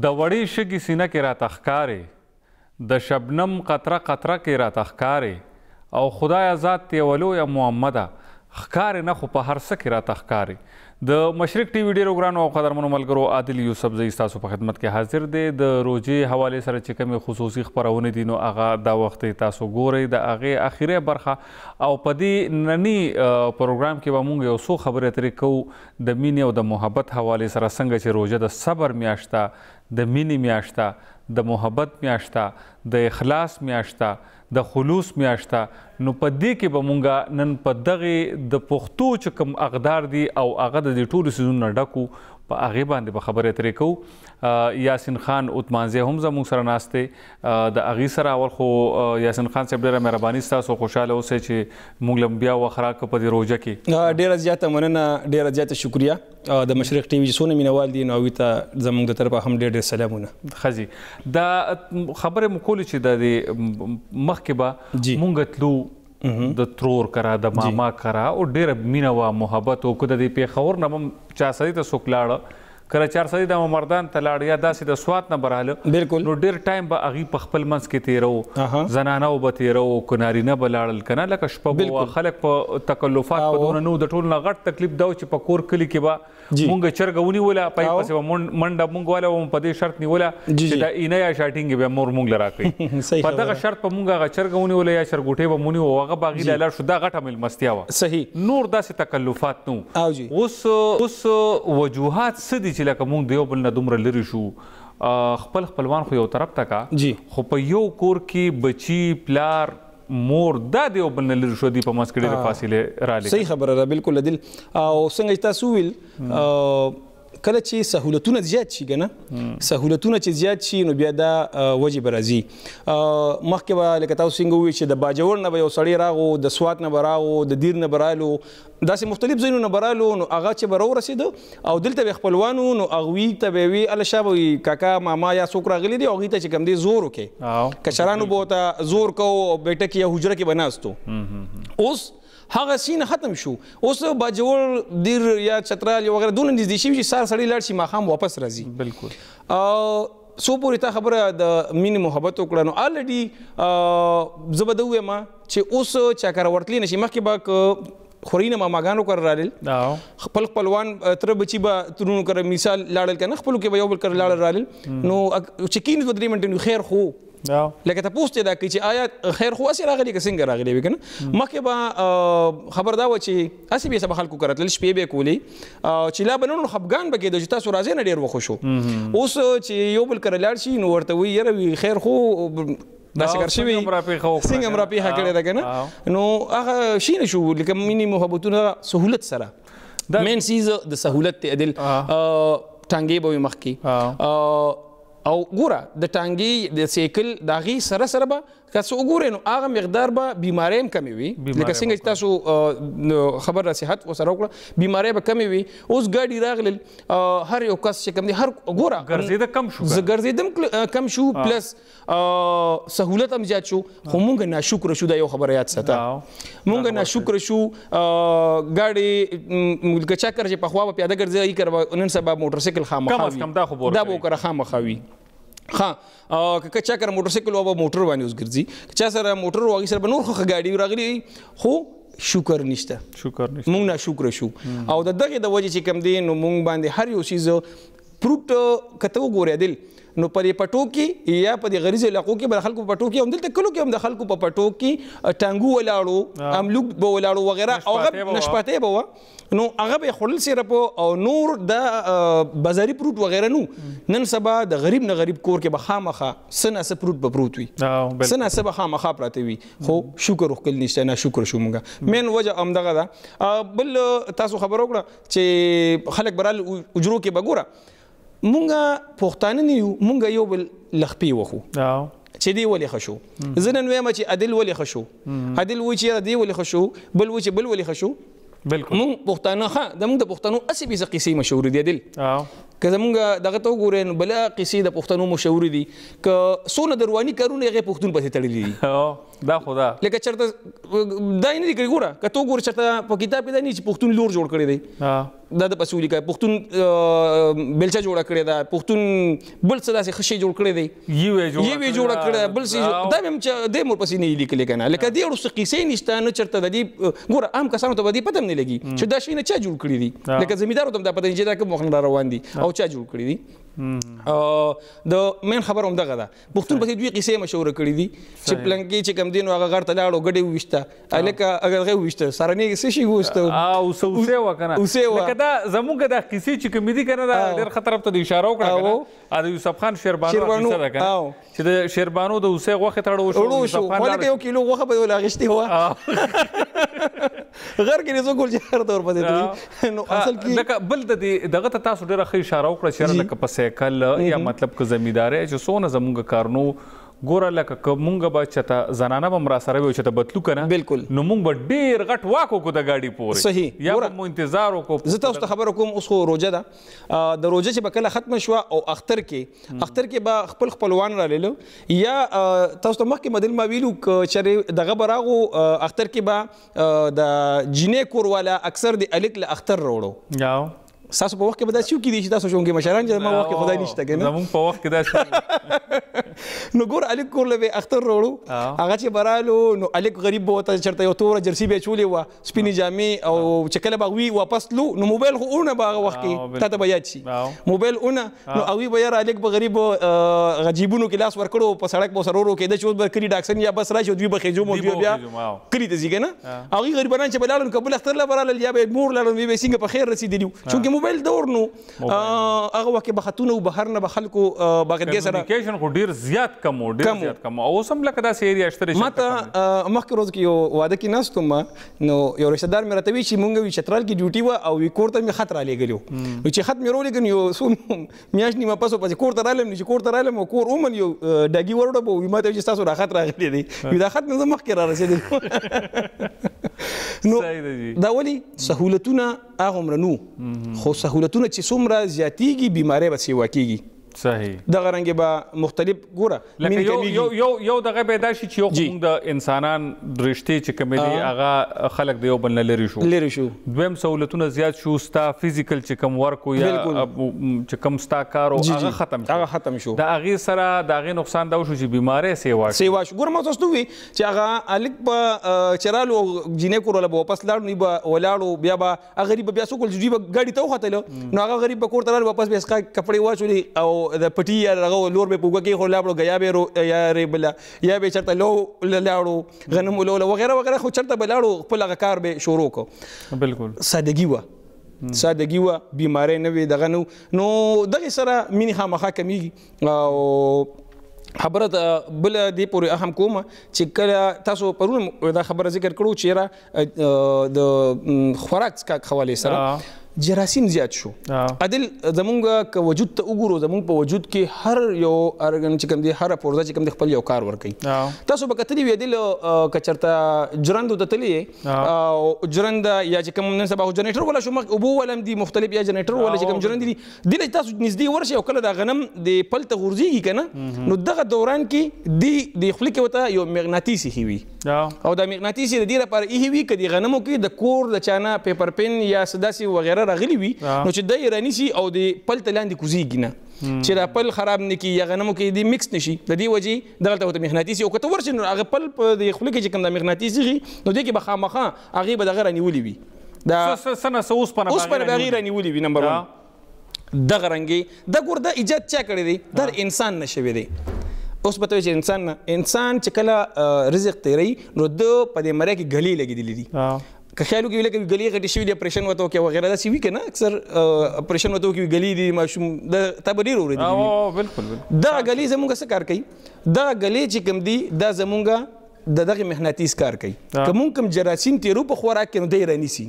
د وړې شګې سینه کې را تخکارې د شبنم قطره قطره کې را تخکارې او خدای ذات تی ولوی محمد خکار نه خو په هر څه کې را تخکارې د مشرق ټي وی ډیرو ګرانو او قدرمنو ملګرو عادل یوسف زئی تاسو په خدمت کې حاضر دی د روزي حواله سره چې کوم خصوصي خبرونه دي نو هغه دا وخت تاسو ګورئ د هغه اخیره برخه او په دې نننی پروګرام کې به مونږ یو څو خبرې ترې کوو د مینې او د محبت حواله سره څنګه چې روزه د صبر میاشته د مینې میاشته د محبت میاشته د اخلاص میاشته د خلوص میاشته نو په دې کې به مونږه نن په دغه د پښتو چې کوم اقدار دي او هغه د ټولو سيزونو ډکو په هغه باندې به خبرې ترې کوو یاسین خان اوتمانځي هم زموږ سره ناشته د اغي سره اول خو یاسین خان صاحب ډیره مهرباني تاسو خوشاله اوسئ چې موږ لم بیا وخراک په دې روزه کې ډیره زیاته مننه ډیره زیاته شکریا د مشرق ټي وي سونه مینوال دي نو ویته زموږ د طرفه هم ډېر ډېر سلامونه خزي دا خبره مو کولې چې د مخکې به مونږ تلو د ترور کرا د ماما کرا او ډېر مینه او محبت او کده دی په خور نمم چا سړی ته سوکلاړه کله چې ارسدي د مردان ته لاړ یا داسې د سوات نه براله بالکل نو ډیر ټایم به اغي په خپل منځ کې تیرو زنانه او به تیرو کناري نه بلاړل کنه لکه شپه او خلک په تکلفات په دونه نو د ټول نه غټ تکلیف دا چې په کور کلی کې به مونږ چرګونی ولا پای پسې منډه مونږ ولا په دې شرط نیولا چې دا اینه یا شاټینګ به مور مونږ لرا کوي په دغه شرط په مونږ غ چرګونی ولا یا چرګوټي به مونږ وغه باغی لاله شو دا غټه مل مستیا و صحیح نور داسې تکلفات نو اوس اوس وجوهات سدي چې چې لکه مونږ دیو بل نه دومره لری شو خپل خپلوان خو یو طرف تا کا خو په یو کور کې بچي پلار مور دا دیو بل نه لری شو دی په مسکړې د فاصله را لګي صحیح خبره ده بالکل دل او څنګه تاسو ویل کله چې سہولتونه زیات شي کنه سہولتونه چې زیات شي نو بیا دا وجب راځي مخکې به لکه تاسو څنګه وی چې د باجوړ نه به یو سړی راغو د سوات نه راغو د دیر نه برالو داسې مختلف ځایونو نه برالو نو هغه چې برو رسید او دلته خپلوانو نو اغوی ته به وی ال شابه کاکا ماما یا څوک راغلی دی او غیته چې کم دی زور وکي کچرانو بوته زور کو بیٹه کې حجره کې بناستو اوس هغه سین ختم شو اوس بجوړ دیر یا چترال یا وغیرہ دونه نږدې شي چې سار سړی لاړ شي ماخام واپس راځي بالکل او سو پورې تا خبره د مینې محبت وکړه نو الریډي زبده وې ما چې اوس چا کار ورتلی نشي مخکې به خورینه ماماګانو کر رالل خپل خپلوان تر بچي به ترونو کر مثال لاړل کنه خپل کې به یو بل کر لاړل رالل نو چکین ودرې منټنو خیر خو لکه تاسو ته دا کوي چې آیا خیر خو اسی راغلی که څنګه راغلی وکنه مخکې به خبر دا و چې اسی به سبا خلکو کړتل شپې به کولی چې لا بنونو خپګان بګې د جتا سورازې نه ډیر وخو شو اوس چې یو بل کرلار شي نو ورته وی یره خیر خو دا څنګه شوی څنګه مرا پیخه کړی دا کنه نو هغه شي نه شو لکه مینی محبتونه سهولت سره مین سیز د سهولت ته عدل ټانګې به مخ کی او ګوره د ټانګي د سیکل د غي سره سره به کڅو وګورئ نو هغه مقدار به بیماری هم کمی وي لکه څنګه چې تاسو خبر را صحت وسره وکړه بیماری به کمی وي اوس ګاډي راغلل هر یو کس چې کم دي هر ګوره ګرځیدم کم شو ګرځیدم کم شو پلس سہولت هم زیات شو خو مونږ ناشکر شو دا یو خبره یاد ساته مونږ ناشکر شو ګاډي ملک چکر چې په خوا په پیاده ګرځي کوي نن سبا موټر سایکل خامخا وي کم از کم دا خبره دا به کر خامخا وي ها او که چا کر موټر سایکل او موټر باندې اوس ګرځي چا سره موټر واغی سره نور خو غاډي راغلی خو شکر نشته شکر نشته مونږ نه شکر شو او د دغه د وجه چې کم دین نو مونږ باندې هر یو شی زو پروت کته وګورې دل نو پرې پټو کې یا په دې غریزي علاقو کې بل خلکو پټو کې هم دلته کلو کې هم د خلکو په پټو کې ټانګو ولاړو املوک به ولاړو وغیرہ او هغه نشپاتې به نو هغه به خلل سره په او نور د بازاري پروت وغیرہ نو نن سبا د غریب نه غریب کور کې به خامخه سنه سره پروت به پروت وي سنه سره خامخه پراته وي خو شکر وکړل نشته نه شکر شو مونږه مین وجه امدغه ده بل تاسو خبرو کړه چې خلک برال اجرو کې بګوره مونږه پښتانه نه یو مونږه یو بل لخپی وخو چې دی ولې خشو زنن وایم چې عدل ولې خشو عدل و چې دی ولې خشو بل و چې بل ولې خشو بالکل مونږ پښتانه ښه د مونږ د پښتنو اسی به قصې مشهور دي عدل که زمونږ دغه ته وګورئ نو بلا قصې د پښتنو مشهور دي که څونه درواني کارونه هغې پښتون پسې تړلي دي دا خو دا لکه چېرته دا نه دي کړي ګوره که ته وګورې چېرته په کتاب کې دا نه چې پښتون لور جوړ کړی دی دا د پسې ولیکه پښتون بلچه جوړه کړې ده پښتون بل څه داسې ښه جوړ کړی دی یو یې جوړه کړې ده بل څه دا هم چې د مور پسې نه لیکلې کنه لکه دې وروسته کیسې نشته نه چېرته د دې ګوره عام کسانو ته به دې پته هم نه لګي چې دا شی نه چا جوړ کړی دی لکه زمیندارو ته هم دا پته نه چې دا کوم وخت را روان دي او پاوچا جوړ کړی دي د مین خبر هم دغه ده پښتون په دوی قصې مشوره کړې دي چې پلنکی چې کم دین هغه غړ ته لاړو غډې وښته الکه اگر غو وښته سره نه څه شي وښته او اوسه وکنه لکه دا زمونږ د قصې چې کم دي کنه دا ډېر خطر ته اشاره وکړه او د یوسف خان شیربانو قصه ده کنه چې د شیربانو د اوسه غوخه تړو شو یوسف خان ولکه یو کیلو غوخه به ولاغشتي هوا غر کې زه ګول جهر تور پدې نو اصل کې بل د دغه تاسو ډېر ښه اشاره اشاره وکړه چې لکه په سیکل یا مطلب که زمینداري چې سونه زمونږ کارنو ګوره لکه کومګه به چته زنانه به مرا سره وي چته بتلو کنه بالکل نو مونږ به ډیر غټ واکو کو د گاډي پورې صحیح یا مو انتظار وکړو زه تاسو ته خبر کوم اوس خو روزه ده د روزه چې بکله ختم شو او اختر کې اختر کې به خپل خپلوان را لیلو یا تاسو ته مخکې مدل ما ویلو چې دغه براغو اختر کې به د جنې کور والا اکثر د الک له اختر وروړو تاسو په وخت کې به داسې وکړي چې تاسو شونګي مشران چې ما وخت کې خدای نشته کنه زمون په وخت کې داسې نو ګور الک کور لوي اختر وروړو هغه چې برالو نو الک غریب بوته چرته یو تور جرسی به چولې و سپینې جامې او چکل به وی واپس لو نو موبایل خو اونه باغه وخت کې تاته بیا چی موبایل اونه نو اوی به یار الک به غریب غجیبونو کې لاس ورکړو په سړک به سرورو کې د چوز بر کړی ډاکسن یا بس راشي دوی به خېجو مو بیا کړی ته ځی کنه اوی غریبانان چې بلالن قبول اختر لبرال یا به مور لرن وی به څنګه په خیر رسیدلی چونګې موبایل دور نو هغه وخت به خاتونه بهر نه به خلکو بغداد سره کمیونیکیشن خو ډیر زیات کم او ډیر زیات کم او سم لکه دا سیری اشتري ماته مخکې روز کې یو واده کې ناستم نو یو رشتہ دار مې راته وی چې مونږ وی چترال کې ډیوټي و او وی کور ته مې خط را لګلو چې خط مې رولې کنه یو سو میاش نیمه پسو پسې کور ته رالم چې کور ته رالم او کور اومن یو ډګي ورډه به وی ماته چې تاسو را خط راغلي دی یو دا خط مې مخکې را رسیدل نو دا ولی سہولتونه هغه مرنو خو سہولتونه چې څومره زیاتیږي بیماری به سیوا کیږي صحیح دغه رنګ به مختلف ګوره یو یو یو یو دغه پیدا شي چې یو موږ د انسانان رښتې چې کوم دي هغه خلک د یو بل نه لري شو لري شو دویم سہولتونه زیات شو ستا فزیکل چې کوم ورک یا چې کوم ستا کار او هغه ختم هغه ختم شو دا هغه سره دا هغه نقصان دا شو چې بیمارې سیوا سیوا شو ګوره ما تاسو ته وی چې هغه الک په چرالو جینې کور له واپس لاړ نه به ولاړو بیا به غریب بیا سو کول چې دی ګاډي ته وختل نو هغه غریب به کور ته واپس بیا اسکا کپڑے واچولي او د پټي یا هغه لور به پوګه کې خور لاړو غیا به رو یا ریبلا یا به چرته لو لاړو غنم لو لو وغیرہ وغیرہ خو چرته به لاړو خپل هغه کار به شروع کو بالکل سادګي و سادګي و بیماری نه وي دغه نو نو دغه سره مینه خامخه کمیږي او خبره بل دې پورې اهم کوم چې کله تاسو پرون دا خبره ذکر کړو چې را د خوراک څخه خوالې سره جراثیم زیات شو عادل زمونږ ک وجود ته وګورو زمونږ په وجود کې هر یو ارګن چې کوم دی هر پرزه چې کوم دی خپل یو کار ور کوي تاسو به کتلی وی دل کچرته جرند د تلې او جرند یا چې کوم نن سبا جنریټر ولا شو مخ ابو ولم دي مختلف یا جنریټر ولا چې کوم جرند دي دل تاسو نږدې ورشي او کله دا غنم د پل ته غورځيږي کنه نو دغه دوران کې دی د خپل کې وته یو مغناطیسي هوي او دا مغناطیسي د دې لپاره هوي کدي غنمو کې د کور د چانه پیپر پین یا سداسي وغیرہ خره راغلی وي نو چې د ایرانی سي او د پل تلاندې کوزيږي نه چې دا پل خراب نکي یا غنمو کې دی میکس نشي د دې وجې دغه ته مغناطیسي او کته ورشي نو هغه پل په د خله کې کوم د مغناطیسي نو دې کې بخامخه هغه به دغه رانیولې وي دا سنه اوس پنه اوس پنه بغیر رانیولې وي نمبر 1 دغه رنګي د ګور د ایجاد چا کړی دی در انسان نشوي دی اوس پته چې انسان انسان چې کله رزق تیری نو د په دې مری کې غلي لګیدلی دي که خیالو کې لکه غلي غټي شوی دی پرېشن وته کې وغیرہ دا سی وی کنه اکثر پرېشن وته کې غلي دی ماشوم د تبریر ورې دی او بالکل بالکل دا غلي زمونږه څه کار کوي دا غلي چې کوم دی دا زمونږه د دغه مغناطیس کار کوي کوم کوم جراثیم تیرو په خوراک کې نو دی رانیسی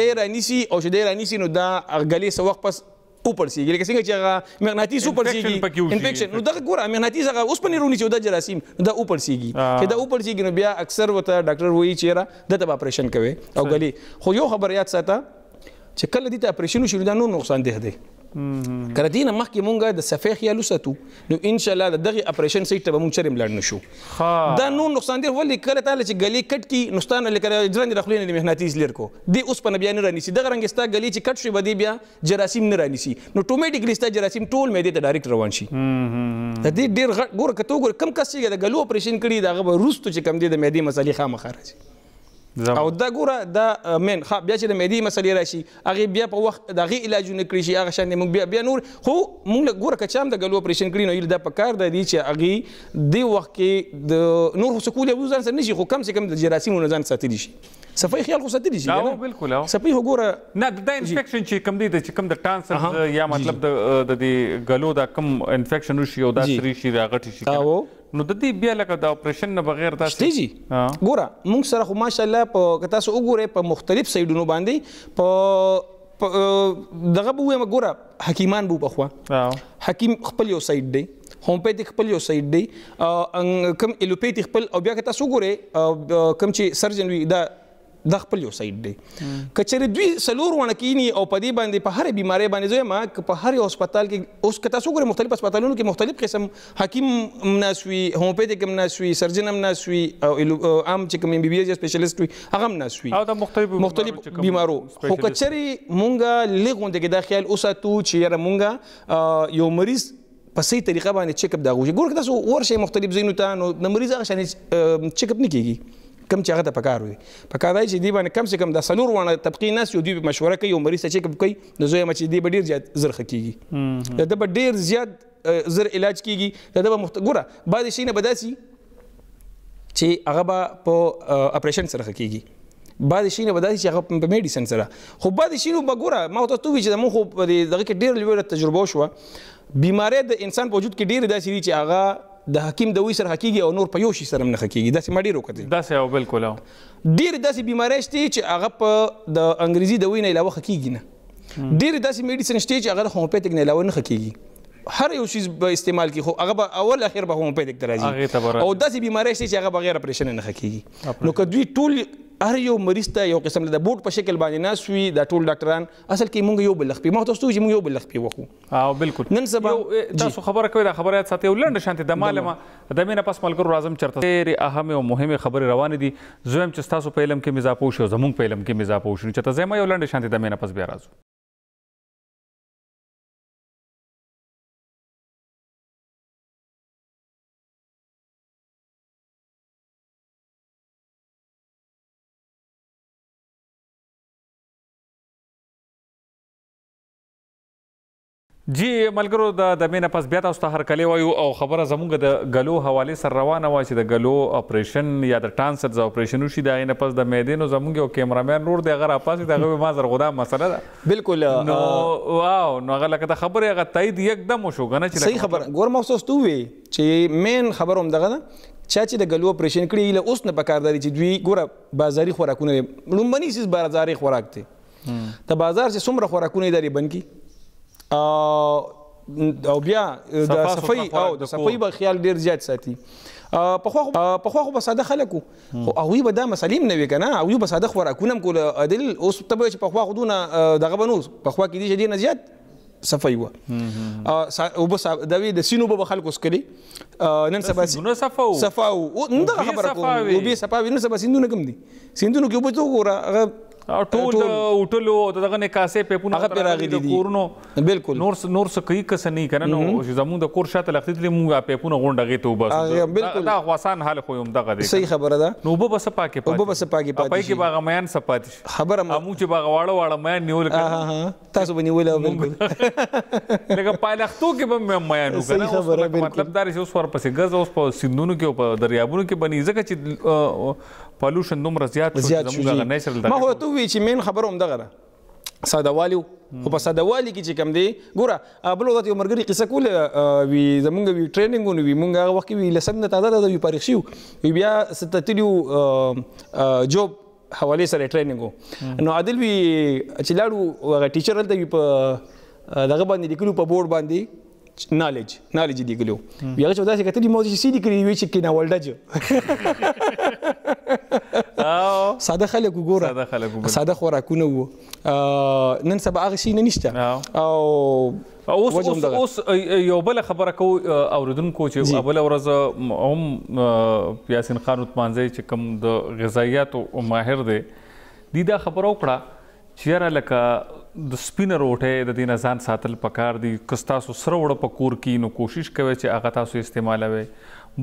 دی رانیسی او چې دی رانیسی نو دا غلي سوخ پس او پړسیږي لکه څنګه چې هغه مغناطیس او پړسیږي انفیکشن نو دغه ګوره مغناطیس هغه اوس په نیرونی چې د جراثیم دا او پړسیږي چې دا او پړسیږي نو بیا اکثر وته ډاکټر وایي چې را د تب اپریشن کوي او غلي خو یو خبر یاد ساته چې کله دې ته اپریشن شروع دا نو نقصان ده دی کله دینه مخکې مونږه د صفای خیالو ساتو نو ان شاء الله دغه اپریشن سیټ ته مونږ چرېم لړ نشو دا نو نقصان دی ولې کله تعالی چې غلي کټ کی نقصان لکه ځرند داخلي نه مهناتیز لیر کو دی اوس په بیا نه رانیسی دغه رنګ ستا غلي چې کټ شي بدی بیا جراثیم نه رانیسی نو ټومېټیکلی ستا جراثیم ټول مې ته ډایرکټ روان شي د دې ډیر ګور کته ګور کم کسي د غلو اپریشن کړي دا غو روستو چې کم دی د مې دې مسالې خامخ راځي او دا ګوره دا مین خا بیا چې د معدې مسلې راشي هغه بیا په وخت د هغه علاج نه کړی شي هغه شان موږ بیا بیا نور خو موږ ګوره کچام د ګلو اپریشن کړی نو دا په کار دی چې هغه دی وخت کې د نور سکول یو ځان سره نشي خو کم سه کم د جراثیم نه ځان ساتلی شي صفای خیال خو ساتلی شي نه بالکل صفای خو ګوره نه د انفیکشن چې کم دی د چې کم د ټانسر یا مطلب د د ګلو دا کم انفیکشن وشي او دا سری شي راغټي شي نو د دې بیا لکه د اپریشن نه بغیر تاسو شته جی ګوره موږ سره خو ماشاءالله په تاسو وګوره په مختلف سایډونو باندې په دغه بو یم ګوره حکیمان بو بخوا حکیم خپل یو سایډ دی هومپیتیک خپل یو سایډ دی کم الوپیتیک خپل او بیا که تاسو وګوره کم چې سرجن وی دا د خپل یو سایت دی کچره دوی سلور ونه کینی او پدی باندې په هر بیماری باندې زوی ما په هر هسپتال کې اوس کته سو ګره مختلف هسپتالونو کې مختلف قسم حکیم مناسوي هوموپیتیک مناسوي سرجن مناسوي او عام چې کوم ام بی بی ایس سپیشلیست وي هغه مناسوي او د مختلف مختلف بیمارو خو کچره مونږه لګوند کې دا خیال اوساتو چې یاره مونږه یو مریض په صحیح طریقه باندې چیک اپ دا غوږی ګور که تاسو ورشي مختلف زینو ته نو د مریض هغه شان چیک اپ نه کیږي کم چې هغه ته پکار وي پکار دی چې دی باندې کم سه کم د سلور وانه طبقې ناس یو دی مشوره کوي او مریض چې کوم کوي نو زوی مچ دی ډیر زیات زرخه کیږي دا به ډیر زیات زر علاج کیږي دا به ګوره بعد شي نه بداسي چې هغه به په اپریشن سره کیږي بعد شي نه بداسي چې هغه په میډیسن سره خو بعد شي نو بګوره ما ته تو وی چې مو خو دغه کې ډیر لوی تجربه شو بیماری د انسان په وجود کې ډیر داسې دي چې هغه د حکیم د وی سره حقیقي او نور په یو شي سره نه حقیقي داسې ما ډیر وکړي داسې او بالکل او ډیر داسې بیماری شته چې هغه په د انګریزي د وی نه علاوه حقیقي نه ډیر داسې میډیسن شته چې هغه د هوموپیتیک نه علاوه نه حقیقي هر یو شیز به استعمال کی خو هغه به اول اخر به هوموپیتیک ترازی او داسې بیماری شته چې هغه بغیر اپریشن نه حقیقي نو کدوی ټول هر یو مریض ته یو قسم د بوټ په شکل باندې ناس وي دا ټول ډاکټران اصل کې مونږ یو بل خپې ما تاسو ته مونږ یو بل خپې وخو او بالکل نن سبا تاسو خبره کوي دا خبره ساتي ولند شانتي د معلومه د مینه پس ملګرو راځم چرته ډېر اهم او مهمه خبره روانه دي زویم چې تاسو په علم کې مزاپو شو زمونږ په علم کې مزاپو شو چې تاسو ما یو لند شانتي د مینه پس بیا راځو جی ملګرو د د مینه پس بیا تاسو ته هر کله وایو او خبره زمونږ د غلو حواله سره روانه و چې د غلو اپریشن یا د ټرانسفر ز اپریشن وشي دا نه پس د میدان زمونږ او کیمرامین نور د غره پاسې دغه ما زر غدا مسله ده بالکل نو واو نو هغه لکه د خبره هغه تایید یکدم شو غنه چې صحیح خبره ګور مخصوص تو وی چې مین خبروم دغه ده چا چې د غلو اپریشن کړی له اوس نه پکارداري چې دوی ګوره بازاري خوراکونه لومبني سیس بازاري خوراک ته ته بازار چې څومره خوراکونه لري بنکی او بیا د صفای او د صفای به خیال ډیر زیات ساتي پخوا پخوا خو ساده خلکو خو اوی به دا مسلې نه وی کنه اوی به ساده خوراکونه کول عدل اوس ته به پخوا خودونه دغه بنو پخوا کې دي چې نه زیات صفای و او بس دا وی د سینو به خلکو سکلي نن سبا سینو صفاو صفاو نو خبره کوم او به صفاو نن سبا سیندونه کم دي سیندونه کې به تو ګوره ټول د هوټلو د دغه نکاسې پیپونه هغه پر راغلي دي کورونو بالکل نور نور څه کوي کس نه کنه نو زمون د کور شاته لختې تل موږ پیپونه غونډه غي ته وبس دا خواسان حال خو یم دغه دی صحیح خبره ده نو به بس پاکه پاتې به بس پاکه پاتې پای کې باغ میان سپاتې خبره مو چې باغ واړه واړه میان نیول کنه تاسو به نیول بالکل لکه پالختو کې به مې میان وکړه مطلب دا چې اوس ورپسې غز اوس په سندونو کې په دریابونو کې بنې ځکه چې پالوشن دومره زیات شو زموږ نېچرل ما هو ته وی چې مین خبره هم دغه ده ساده والیو خو په ساده والی کې چې کم دی ګوره بل وخت یو مرګري قصه کول وی زمونږ وی ټریننګونه وی مونږ هغه وخت وی لسم نه تازه د وی پاریخ شو وی بیا ستتلیو جوب حواله سره ټریننګ نو عادل وی چې لاړو هغه ټیچر هلته وی په دغه باندې لیکلو په بورډ باندې knowledge knowledge دی ګلو بیا چې ودا چې کتلې مو چې سیدی کړی وی چې کینا ولډج او ساده خلک وګوره ساده خلک وګوره ساده خوراکونه وو نن سبا هغه شي نه نشته او اوس اوس یو بل خبره کو اوریدونکو چې اول ورځ هم یاسین خان عثمانزی چې کوم د غذایات او ماهر دی دی دا خبره وکړه چیرې لکه د سپینر وټه د دین ځان ساتل پکار دي کستا سو سره وړ پکور کی نو کوشش کوي چې هغه تاسو استعمالوي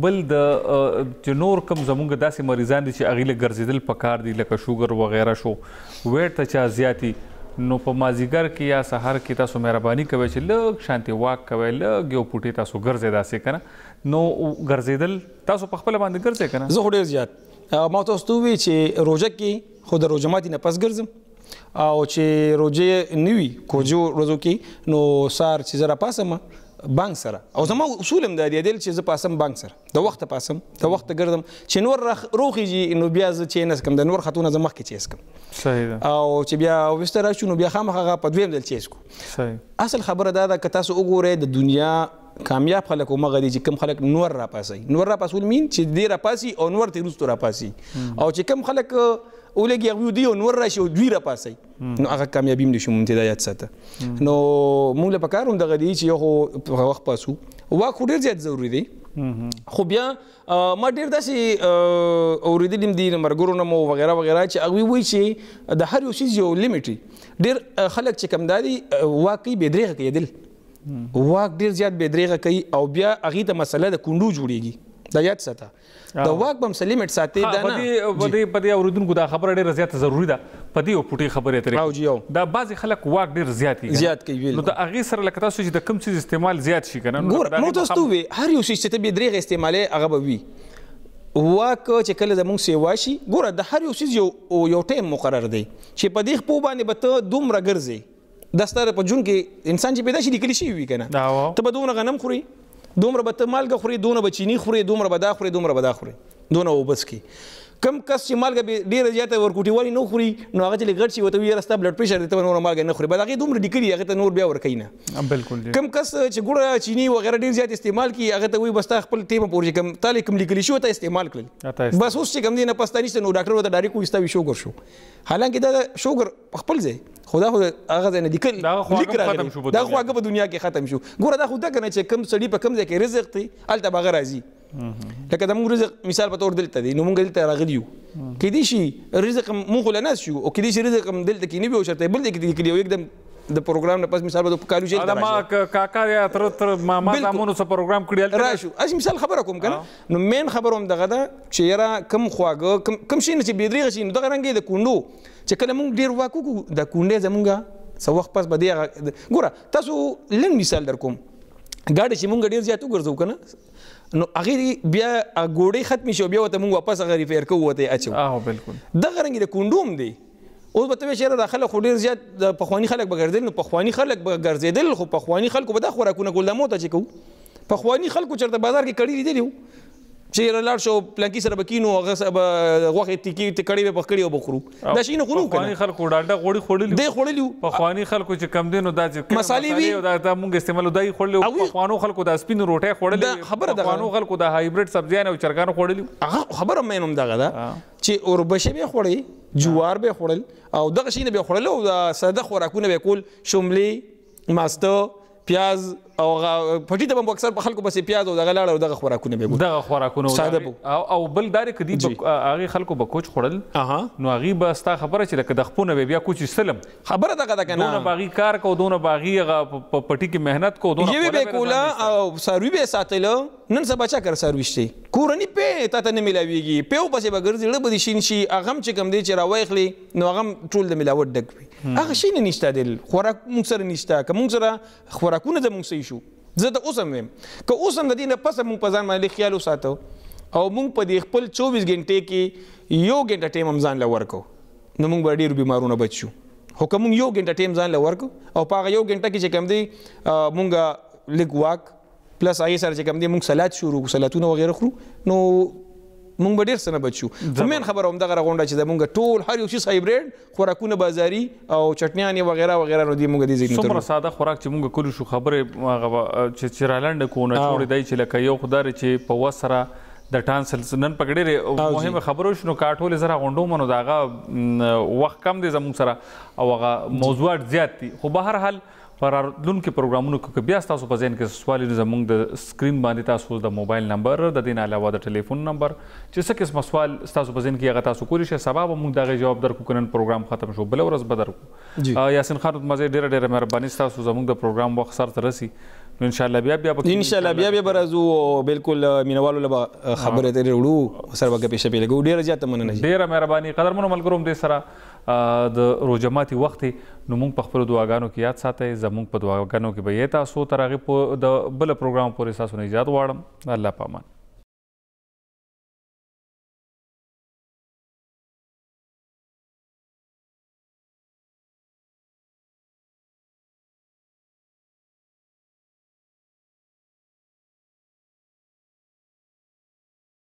بل د جنور کم زمونږ داسې مریضان دي چې اغیله ګرځیدل پکار دي لکه شوګر وغیرہ شو ویټ ته چا زیاتی نو په مازیګر کې یا سحر کې تاسو مهرباني کوي چې لږ شانتي واک کوي لږ یو پټي تاسو ګرځي داسې کنه نو ګرځیدل تاسو په خپل باندې ګرځي کنه زه ډیر زیات ما تاسو ته وی چې روزه کې خود روزه ماتي نه پس ګرځم او چې روزه نوي کوجو روزو کې نو سار چې زرا پاسم بانک سره او زما اصول هم دا دی دل چې زه پاسم بانک سره د وخت پاسم د وخت ګردم چې نور روخیږي نو بیا زه چې نس کم د نور خاتون زما کې چیس کم صحیح او چې بیا وستر راشو نو بیا خامخه په دویم دل چیس کو صحیح اصل خبره دا ده که تاسو وګورئ د دنیا کامیاب خلک او مغه دي چې کم خلک نور را پاسي نور را پاسول مين چې دې را پاسي او نور ته روز را پاسي او چې کم خلک ولګي یو دی نور راشي او دوی را پاسي نو هغه کامیابی هم نشو مونته د یاد ساته نو موږ له پکارو د غدي چې یو وخت پاسو واکو ډیر زیات ضروری دی خو بیا ما ډیر داسې اوریدلم دي مرګورو نه مو وغیرہ وغیرہ چې هغه وی چې د هر یو شی یو لیمټ ډیر خلک چې کم دادي واقعي بدريغه کېدل واک ډیر زیات بدريغه کوي او بیا هغه ته مسله د کندو جوړیږي د یاد ساته د واک بم سلیمټ ساتي دا نه پدې پدې اوریدونکو دا خبره ډیره زیاته ضروری ده پدې او پټي خبره ترې او جیو دا بعضی خلک واک ډیر زیات دي زیات کوي نو دا اغه سره لکه تاسو چې د کم څه استعمال زیات شي کنه نو نو تاسو وی هر یو شي چې به درې استعمال هغه به وي واک چې کله زمونږ سیوا شي ګوره د هر یو شي یو یو ټیم مقرر دی چې پدې خپو باندې به ته دومره ګرځي د ستاره په جون کې انسان چې پیدا شي لیکل شي وي کنه ته به دومره غنم خوري دومره به ته مالګه خوري دومره به چینی خوري دومره به دا خوري دومره به دا خوري دونه وبس کی کم کس چې مالګه ډیره زیاته ورکوټي ولی نو خوري نو هغه چې لګړ شي وته ویره ستا بلډ پريشر دې ته نور مالګه نه خوري بل هغه دومره ډیکري هغه ته نور بیا ور کینه بالکل کم کس چې ګوره چینی و غیره ډیر زیات استعمال کی هغه ته وی بس تا خپل ټیم پورې کم تاله کم لیکلی شو ته استعمال کړل بس اوس چې کم دې نه پستانیشته نو ډاکټر وته ډایرکټ وستا وی شوګر شو حالانکه دا شوګر خپل ځای خدا خو هغه ځنه لیکل دا خواږه په دنیا کې ختم شو ګوره دا خو دا کنه چې کم سړی په کم ځای کې رزق دی الته بغیر راځي لکه د موږ رزق مثال په تور دلته دی نو موږ دلته راغلی یو کدی شي رزق موږ له ناس شو او کدی شي رزق دلته کې نه وي او شرطه بل دې کې یو یکدم د پروګرام نه پس مثال به کالو جیل راشه ما کاکا یا تر تر ما ما تامونو سره پروګرام کړی راشو اش مثال خبره کوم کنه نو مین خبروم دغه دا چې را کم خواګه کم کم شي نه چې بيدریغه شي دغه رنګ د کوندو چې کله مونږ ډیر واکو د کوندې زمونږه سو وخت پس به دی ګوره تاسو لن مثال درکوم ګاډي چې مونږ ډیر زیاتو ګرځو کنه نو هغه بیا ګوړې ختم شي بیا وته مونږ واپس هغه ریپیر کوو ته اچو اه بالکل دغه رنګ د کونډوم دی اوس به ته شهر داخله خو ډیر زیات د پخوانی خلک بغردل نو پخوانی خلک بغردل خو پخوانی خلکو به دا خوراکونه کول د مو ته چې کو پخوانی خلکو چرته بازار کې کړي دي دیو دی چې لاړ شو پلانکی سره بکینو هغه غوخه ټیکی ټکړې به پکړې او بخرو دا شي نه خونو کنه پخوانی خلکو ډاډه غوړي خورلې دی خورلې پخوانی خلکو چې کم دینو دا چې مسالې وی دا ته مونږ استعمال دای خورلې پخوانو خلکو دا سپین روټه خورلې خبره ده پخوانو خلکو دا هایبرید سبزیان او چرګان خورلې هغه خبره مې نوم دغه دا چې اوربشه به خورې جوار به خورل او دغه شي نه به خورل او ساده خوراکونه به کول شملې ماسته پیاز او پټی ته به اکثر په خلکو بس پیاز او دغه لاړ او دغه خوراکونه به دغه خوراکونه ساده بو او بل دار کدی هغه خلکو به کوچ خړل نو هغه به ستا خبره چې د خپونه به بیا کوچ سلم خبره دغه دغه نه دونه باغی کار کو دونه باغی په پټی کې مهنت کو دونه یوه به کولا او سروي به ساتل نن سبا چا کر سرويشته کورنی په تا ته نه ملاويږي په پسې به ګرځي لړ به شین شي اغم چې کم دی چې راوېخلي نو اغم ټول د ملاوت ډک وي هغه شي نه نشته دل خوراک مونږ سره نشته که مونږ سره خوراکونه د مونږ شي شو زه د اوسم ویم که اوسم د دې نه پس مونږ په ځان باندې خیال وساتو او مونږ په دې خپل 24 غنټې کې یو غنټه ټیم هم ځان لورکو نو مونږ به ډیر بیمارونه بچو خو که مونږ یو غنټه ټیم ځان لورکو او په هغه یو غنټه کې چې کوم دی مونږ لګ واک پلس هغه سره چې کوم دی مونږ صلات شروع صلاتونه وغیرہ خورو نو مونږ به ډیر څه نه بچو خو مین خبره همدغه غونډه چې مونږ ټول هر یو شي هایبریډ خوراکونه بازاري او چټنیان وغیرہ وغیرہ نو دی مونږ دې ځینې څومره ساده خوراک چې مونږ کولو شو خبره چې چیرالند کو نه جوړ دی چې لکه یو خدای چې په وسره د ټانسل نن پکړې مهمه خبرو شنو کاټول زره غوندو منو داغه وخت کم دي زموږ سره او هغه موضوعات زیات دي خو به هر حال پرارلون کې پروګرامونو کې بیا تاسو په ذهن کې سوال زموږ د سکرین باندې تاسو د موبایل نمبر د دین علاوه د ټلیفون نمبر چې څه قسم سوال تاسو په ذهن کې هغه تاسو کولی شئ سبب موږ دغه جواب درکو کنن پروګرام ختم شو بل ورځ بدر کو یاسین خان مزه ډیره ډیره مهرباني تاسو زموږ د پروګرام وخت سره ترسي نو ان شاء الله بیا بیا ان شاء الله بیا بیا برازو بالکل مینوالو لبا خبره ترې وړو سره به پېښه پیلګو ډیر زیاته مننه ډیره مهرباني قدر مون ملګروم دې سره د روزماتي وخت نو موږ په خپل دعاګانو کې یاد ساتي زموږ په دعاګانو کې به یې تاسو ترغه په د بل پروګرام پورې تاسو نه ایجاد واړم الله پامان